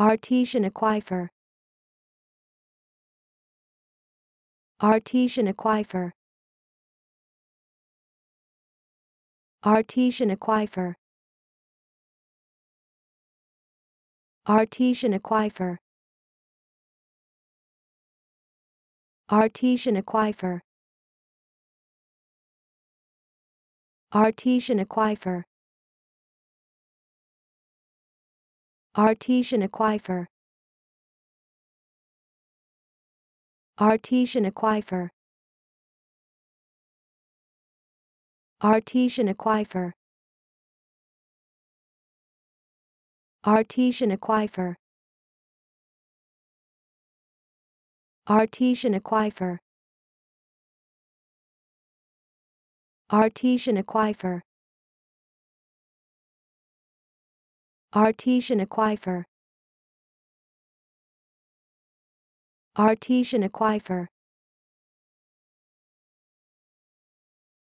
Artesian aquifer Artesian aquifer Artesian aquifer Artesian aquifer Artesian aquifer Artesian aquifer Artesian aquifer Artesian aquifer Artesian aquifer Artesian aquifer Artesian aquifer Artesian aquifer Artesian aquifer Artesian aquifer